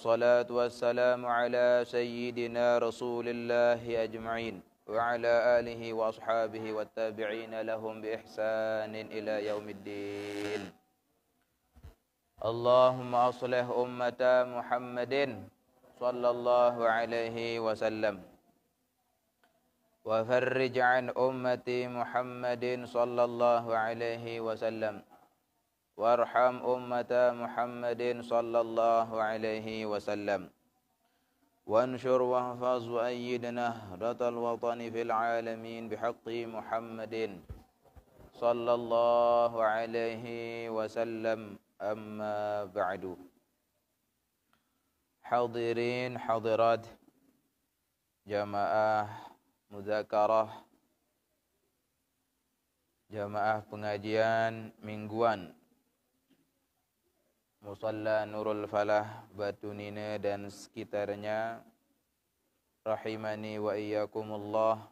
والصلاة والسلام على سيدنا رسول الله أجمعين وعلى آله وأصحابه والتابعين لهم بإحسان إلى يوم الدين اللهم أصلح أمة محمد صلى الله عليه وسلم وفرج عن أمة محمد صلى الله عليه وسلم وارحم أمة محمد صلى الله عليه وسلم وانشر واحفظ وأيد نهضة الوطن في العالمين بحق محمد صلى الله عليه وسلم أما بعد حاضرين حاضرات جماعة مذاكرة جماعة pengajian mingguan Musalla Nurul Falah Batu Nina dan sekitarnya Rahimani wa iyyakumullah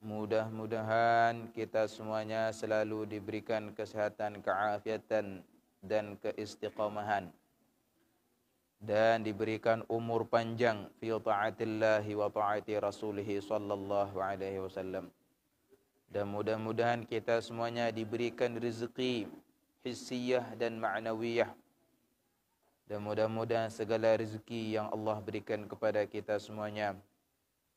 Mudah-mudahan kita semuanya selalu diberikan kesehatan, keafiatan dan keistiqamahan dan diberikan umur panjang fi taatillahi wa ta'ati rasulih sallallahu alaihi wasallam dan mudah-mudahan kita semuanya diberikan rezeki hissiyah dan ma'nawiyah. Dan mudah-mudahan segala rezeki yang Allah berikan kepada kita semuanya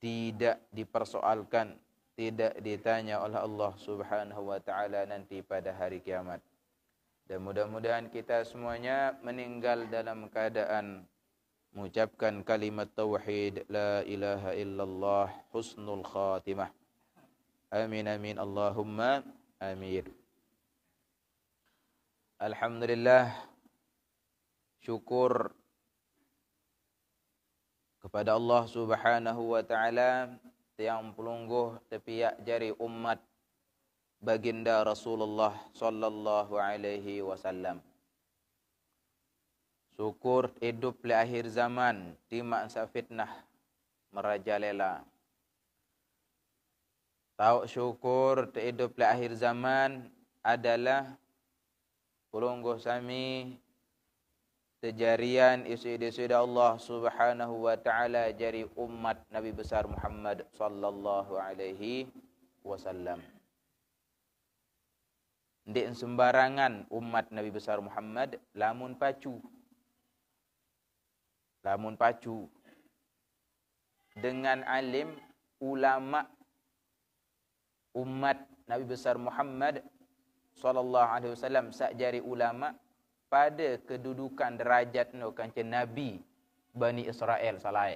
tidak dipersoalkan, tidak ditanya oleh Allah Subhanahu wa taala nanti pada hari kiamat. Dan mudah-mudahan kita semuanya meninggal dalam keadaan mengucapkan kalimat tauhid la ilaha illallah husnul khatimah. Amin amin Allahumma amin. Alhamdulillah syukur kepada Allah Subhanahu wa taala yang pelungguh tepiak jari umat baginda Rasulullah sallallahu alaihi wasallam. Syukur hidup le akhir zaman di masa fitnah merajalela. Tau syukur hidup le akhir zaman adalah Kulungguh sami Sejarian isu-isu Allah subhanahu wa ta'ala Jari umat Nabi Besar Muhammad Sallallahu alaihi wasallam Di sembarangan umat Nabi Besar Muhammad Lamun pacu Lamun pacu Dengan alim ulama umat Nabi Besar Muhammad sallallahu alaihi wasallam sajari ulama pada kedudukan derajat no kanjeng nabi Bani Israel salai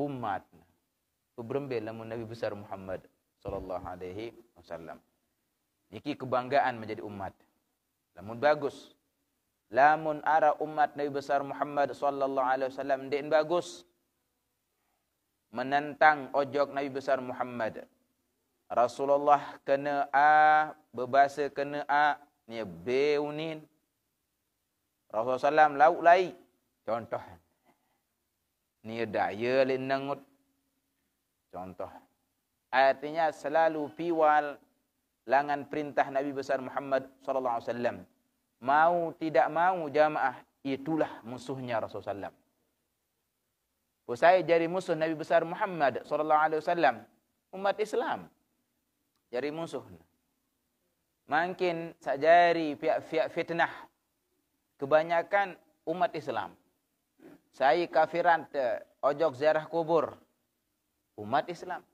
umat tu berembel lamun nabi besar Muhammad sallallahu alaihi wasallam iki kebanggaan menjadi umat lamun bagus lamun ara umat nabi besar Muhammad sallallahu alaihi wasallam den bagus menentang ojok nabi besar Muhammad Rasulullah kena a berbahasa kena a ni beunin Rasulullah sallam lauk lai contoh ni daya le contoh artinya selalu piwal langan perintah Nabi besar Muhammad sallallahu alaihi wasallam mau tidak mau jamaah itulah musuhnya Rasulullah sallam Usai jadi musuh Nabi besar Muhammad sallallahu alaihi wasallam umat Islam jari musuh. Mungkin sajari pihak-pihak fitnah. Kebanyakan umat Islam. Saya kafiran te, ojok ziarah kubur. Umat Islam.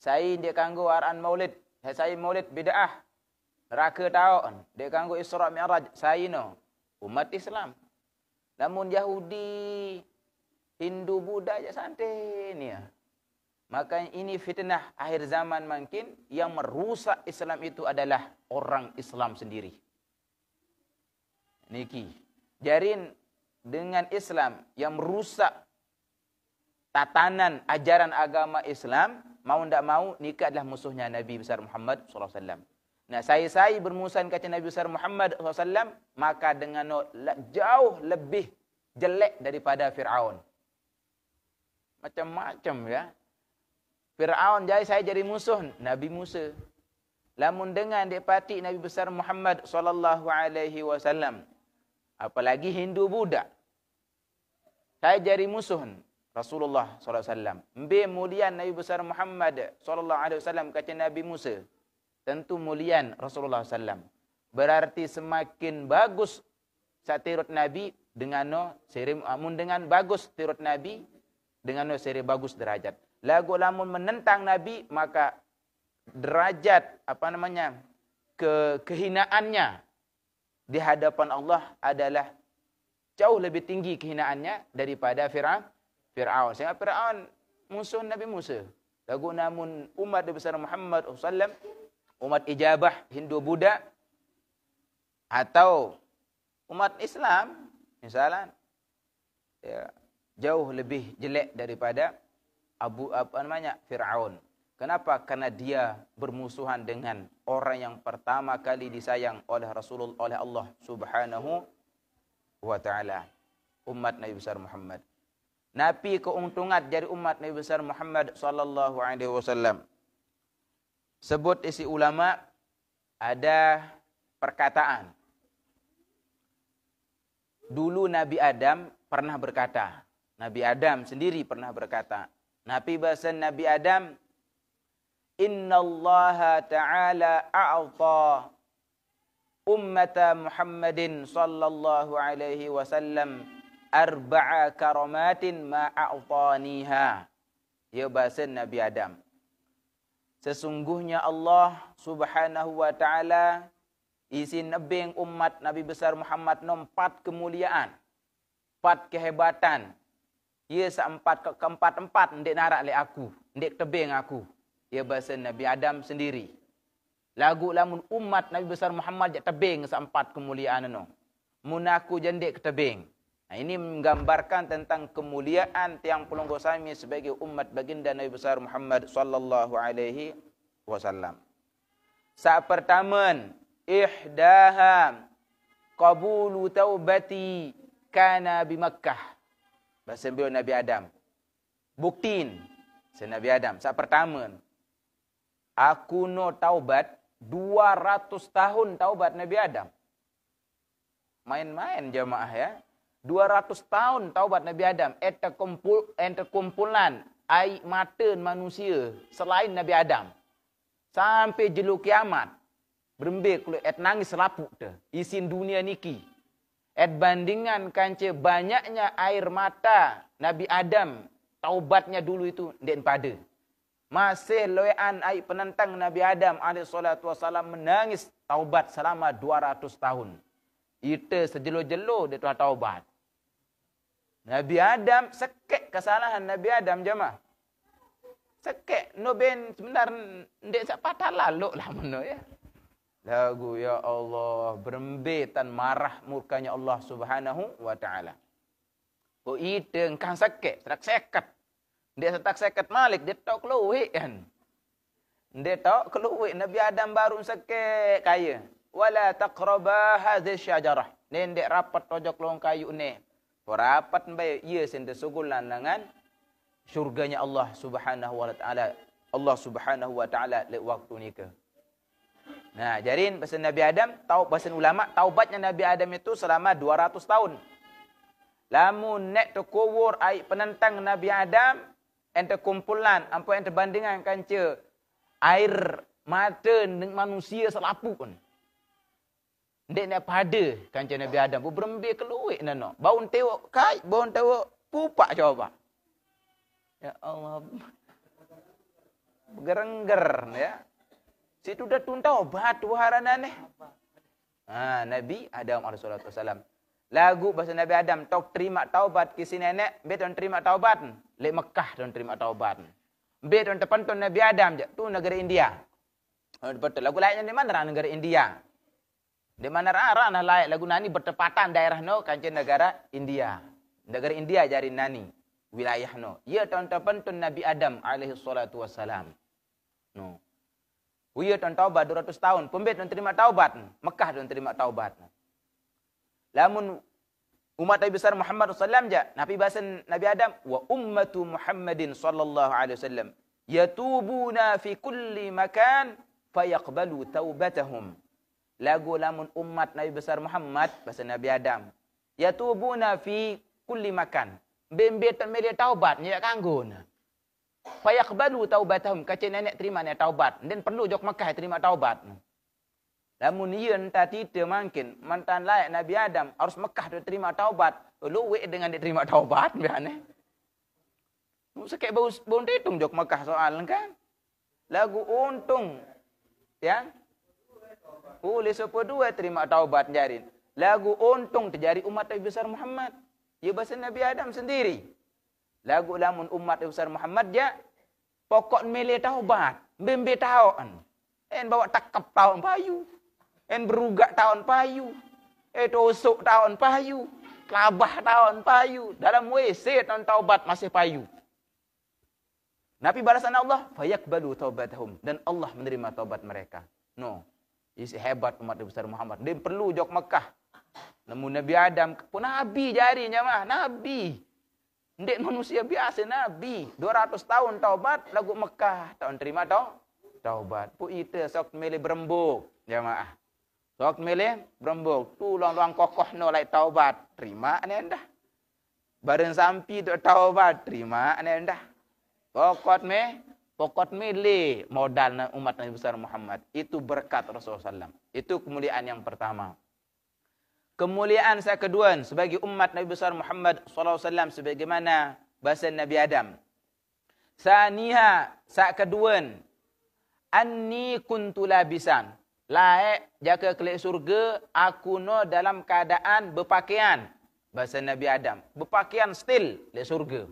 Saya dia kanggu aran maulid. Saya maulid bida'ah. Raka tahun. Dia kanggu isra' mi'raj. Saya no. Umat Islam. Namun Yahudi, Hindu, Buddha je santai ni ya. Ah. Maka ini fitnah akhir zaman mungkin yang merusak Islam itu adalah orang Islam sendiri. Niki. Jarin dengan Islam yang merusak tatanan ajaran agama Islam, mau tidak mau nikah adalah musuhnya Nabi besar Muhammad SAW. Nah, saya saya bermusan kata Nabi besar Muhammad SAW, maka dengan jauh lebih jelek daripada Fir'aun. Macam-macam ya. Fir'aun jadi saya jadi musuh Nabi Musa. Lamun dengan dia Nabi besar Muhammad sallallahu alaihi wasallam. Apalagi Hindu Buddha, Saya jadi musuh Rasulullah sallallahu alaihi wasallam. Mbih mulian Nabi besar Muhammad sallallahu alaihi wasallam kata Nabi Musa. Tentu mulian Rasulullah Sallam. Berarti semakin bagus satirut Nabi dengan no serim amun dengan bagus tirut Nabi dengan no seri bagus derajat lagu lamun menentang nabi maka derajat apa namanya ke kehinaannya di hadapan Allah adalah jauh lebih tinggi kehinaannya daripada Fir'aun. Fir'aun. Sehingga Fir'aun musuh Nabi Musa. Lagu namun umat Nabi besar Muhammad SAW, umat ijabah Hindu Buddha, atau umat Islam, misalnya, ya, jauh lebih jelek daripada Abu apa namanya Firaun. Kenapa? Karena dia bermusuhan dengan orang yang pertama kali disayang oleh Rasulullah oleh Allah Subhanahu wa taala umat Nabi besar Muhammad. Nabi keuntungan dari umat Nabi besar Muhammad sallallahu alaihi wasallam. Sebut isi ulama ada perkataan. Dulu Nabi Adam pernah berkata, Nabi Adam sendiri pernah berkata, Nabi bahasa Nabi Adam, Inna Allah Ta'ala a'ta ummata Muhammadin sallallahu alaihi wasallam arba'a karamatin ma'a'taniha. Ia bahasa Nabi Adam. Sesungguhnya Allah subhanahu wa ta'ala isi nebing umat Nabi Besar Muhammad empat kemuliaan, empat kehebatan, ia seempat keempat-empat ndek narak le aku, ndek tebing aku. Ia bahasa Nabi Adam sendiri. Lagu lamun umat Nabi besar Muhammad jat tebing seempat kemuliaan no. Mun aku jendek ke tebing. Nah, ini menggambarkan tentang kemuliaan tiang pulunggo sami sebagai umat baginda Nabi besar Muhammad sallallahu alaihi wasallam. Sa pertama, ihdaha qabulu taubati kana bi Makkah. Bersembio Nabi Adam. buktiin Se Nabi Adam. Saat pertama. Aku no taubat. 200 tahun taubat Nabi Adam. Main-main jamaah ya. 200 tahun taubat Nabi Adam. Eta eh, kumpul, enter eh, kumpulan. Air mata manusia. Selain Nabi Adam. Sampai jeluk kiamat. Berembir kulit. Et eh, nangis lapuk tu. Isin dunia niki. ki. Ed bandingan kanci banyaknya air mata Nabi Adam taubatnya dulu itu den pada. Masih loyan air penentang Nabi Adam alaihi salatu wasalam menangis taubat selama 200 tahun. Ite sejelo-jelo dia tu taubat. Nabi Adam sekek kesalahan Nabi Adam jema Sekek no ben sebenarnya ndek sapatah lalu lah mano ya. Lagu ya Allah berembetan marah murkanya Allah Subhanahu wa taala. Ko oh, ideng kan sakit, tak sekat. Dia tak sekat Malik, dia tak keluwe kan. Dia tak keluwe Nabi Adam baru sakit kaya. Wala taqraba hadzal syajarah. Nendek rapat tojok long kayu ne. Rapat bayu ia sende sugulan dengan surganya Allah Subhanahu wa taala. Allah Subhanahu wa taala lek waktu nikah. Nah, jadi bahasa Nabi Adam, tau, bahasa ulama, taubatnya Nabi Adam itu selama 200 tahun. Lamu nek tu kuwur aik penentang Nabi Adam, yang terkumpulan, apa yang terbandingkan kanca, air mata manusia selapu pun. Ndek nak pada kanca Nabi Adam, pun berembir keluik nana. Baun tewo kai, baun tewo pupak coba. Ya Allah. Gerengger, ya. Situ dah tuntau batu haranan ni. Ha, Nabi Adam alaihi salam. Lagu bahasa Nabi Adam tok terima taubat ke si nenek, be tuan terima taubat. Le Mekah tuan terima taubat. Be tuan depan tuan Nabi Adam je, tu negara India. Betul. Ha, lagu lainnya di mana negara India? Di mana rara nak layak lagu nani bertepatan daerah no kancin negara India. Negara India jari nani wilayah no. Ya tuan depan tuan Nabi Adam alaihi salatu No. Uya tuan taubat 200 tahun. Pembet tuan terima taubat. Mekah tuan terima taubat. Lamun umat Nabi besar Muhammad SAW je. Nabi bahasa Nabi Adam. Wa ummatu Muhammadin sallallahu alaihi wasallam Yatubuna fi kulli makan. Fayaqbalu taubatahum. Lagu lamun umat Nabi besar Muhammad. Bahasa Nabi Adam. Yatubuna fi kulli makan. Bimbit tuan taubat. Nyak kanggu. Fayaqbalu taubatahum. Kaca nenek terima ni taubat. Dan perlu jok Mekah terima taubat. Namun ia entah tidak mungkin. Mantan layak Nabi Adam. Harus Mekah tu terima taubat. Lu dengan dia terima taubat. Biasanya. kaya sakit baru bontetung jok Mekah soal kan. Lagu untung. Ya. Boleh sepuluh dua terima taubat. Jari. Lagu untung terjadi umat Nabi Besar Muhammad. Ia bahasa Nabi Adam sendiri. Lagu lamun umat besar Muhammad dia pokok mele taubat, bembe taun. En bawa takap taun payu. En berugak taun payu. Eh tosok taun payu. Labah taun payu. Dalam WC taun taubat masih payu. Nabi balasan Allah, fayakbalu taubatahum. Dan Allah menerima taubat mereka. No. Isi hebat umat besar Muhammad. Dia perlu jok Mekah. Namun Nabi Adam pun Nabi jari mah. Nabi. Ndek manusia biasa Nabi. 200 tahun taubat, lagu Mekah. tahun terima tau. Taubat. Pu ite sok milih berembuk. Jamaah. Sok milih berembuk. Tu luang-luang kokoh no lai taubat. Terima ane endah. Bareng sampi tu taubat. Terima ane endah. Pokot me. Pokot milih modal umat Nabi besar Muhammad. Itu berkat Rasulullah SAW. Itu kemuliaan yang Pertama kemuliaan saya kedua sebagai umat Nabi besar Muhammad sallallahu alaihi wasallam sebagaimana bahasa Nabi Adam. Saniha sa kedua anni kuntu labisan. Laik jaka kelik surga aku no dalam keadaan berpakaian bahasa Nabi Adam. Berpakaian still le surga.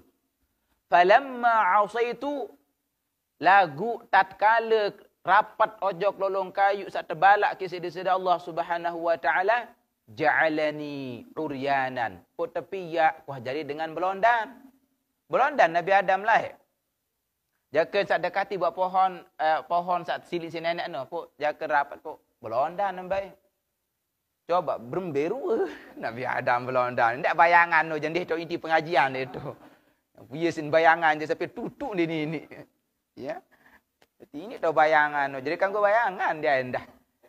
Falamma ausaitu lagu tatkala rapat ojok lolong kayu sak terbalak kisah disedia Allah Subhanahu wa taala ja'alani uryanan. Put oh, tapi ya ku jadi dengan belondan. Belondan Nabi Adam lahir. Jaka sat dekati buat pohon uh, pohon saat silik si nenek no, put jaka rapat put belondan nambai. Coba berembiru Nabi Adam belondan. Ndak bayangan no Jadi tok inti pengajian dia tu. Puyis bayangan je sampai tutup dia ni ni. Ya. Jadi ini tau bayangan. Jadi kan gua bayangan dia endah.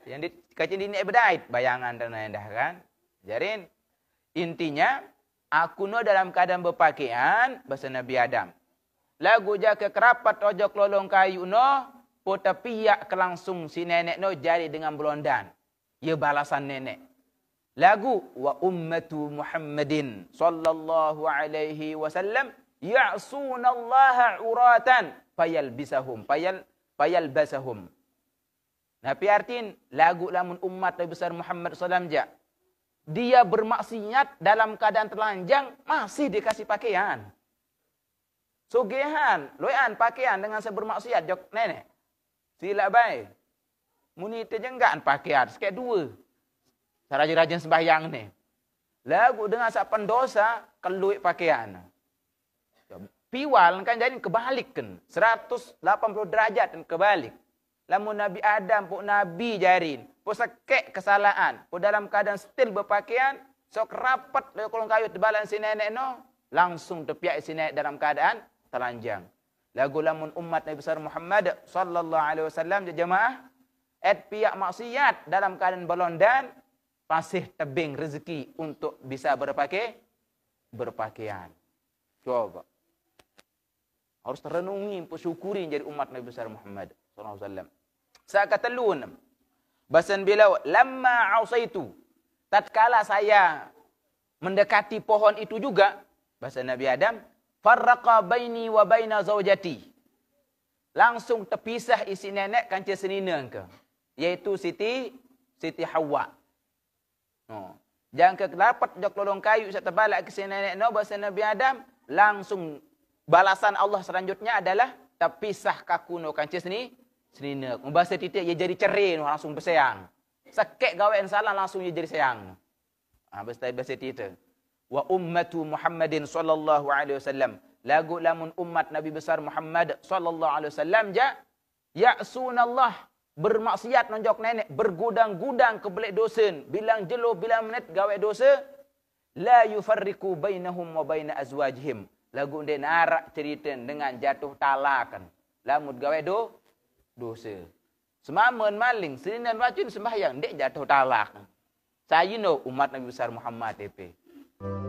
Yang di dini ibadat. Bayangan dan lain dah kan. Jadi, intinya, aku no dalam keadaan berpakaian bahasa Nabi Adam. Lagu jaga ke kerapat ojo lolong kayu no, pota kelangsung si nenek no jari dengan belondan. Ia balasan nenek. Lagu, wa ummatu Muhammadin sallallahu alaihi wasallam ya'sunallaha uratan fayal bisahum payal fayal basahum tapi artin lagu lamun umat Nabi besar Muhammad sallam ja. Dia bermaksiat dalam keadaan telanjang masih dikasih pakaian. Sugihan, loyan pakaian dengan sebermaksiat jok nenek. Sila bae. Muni tejenggan pakaian sekali dua. Sarajin-rajin sembahyang ni. Lagu dengan sapan dosa keluai pakaian. Piwal kan jadi kebalikkan. 180 derajat dan kebalik. Lama Nabi Adam pun Nabi jarin. Pun sekek kesalahan. Pun dalam keadaan still berpakaian. So kerapat dari kolong kayu tebalan si nenek no. Langsung terpiak si nenek dalam keadaan telanjang. Lagu lamun umat Nabi Besar Muhammad sallallahu alaihi wasallam je ya jemaah et piak maksiat dalam keadaan balon dan pasih tebing rezeki untuk bisa berpakai berpakaian. Coba. Harus terenungi, bersyukuri jadi umat Nabi Besar Muhammad sallallahu alaihi wasallam. Saya kata telun. Bahasa Nabi Lawa. Lama itu. Tatkala saya mendekati pohon itu juga. Bahasa Nabi Adam. Farraqa baini wa baina zaujati. Langsung terpisah isi nenek kanci senina ke. Iaitu Siti Siti Hawa. Oh. Jangan ke dapat jok lorong kayu saya terbalik ke sini nenek no, bahasa Nabi Adam. Langsung balasan Allah selanjutnya adalah terpisah kaku no kanci senina. Selinak. Membahasa titik, ia jadi cerin. Langsung bersayang. Sakit gawain salam, langsung ia jadi sayang. Habis tadi bahasa titik. Wa ummatu Muhammadin sallallahu alaihi wasallam. Lagu lamun umat Nabi besar Muhammad sallallahu alaihi wasallam ja ya'sunallah bermaksiat nonjok nenek bergudang-gudang ke belik dosen bilang jelo bilang menit gawe dosa la yufarriqu bainahum wa baina azwajihim lagu den narak cerita dengan jatuh talakan. kan lamun gawe do dosa. Semaman maling, serinan racun sembahyang, dek jatuh talak. Saya you umat Nabi besar Muhammad DP. Eh,